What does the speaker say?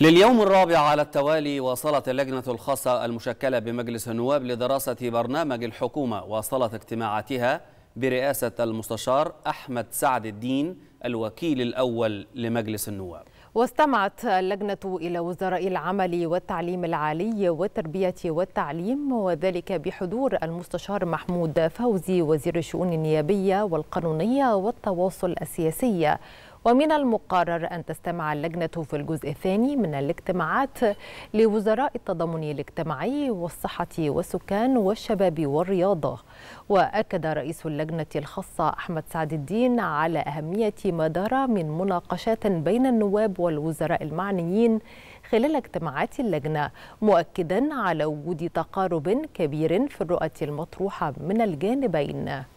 لليوم الرابع على التوالي واصلت اللجنة الخاصة المشكلة بمجلس النواب لدراسة برنامج الحكومة واصلت اجتماعاتها برئاسة المستشار أحمد سعد الدين الوكيل الأول لمجلس النواب واستمعت اللجنة إلى وزراء العمل والتعليم العالي والتربية والتعليم وذلك بحضور المستشار محمود فوزي وزير الشؤون النيابية والقانونية والتواصل السياسي ومن المقرر أن تستمع اللجنة في الجزء الثاني من الاجتماعات لوزراء التضامن الاجتماعي والصحة والسكان والشباب والرياضة وأكد رئيس اللجنة الخاصة أحمد سعد الدين على أهمية ما دار من مناقشات بين النواب والوزراء المعنيين خلال اجتماعات اللجنة مؤكدا على وجود تقارب كبير في الرؤى المطروحة من الجانبين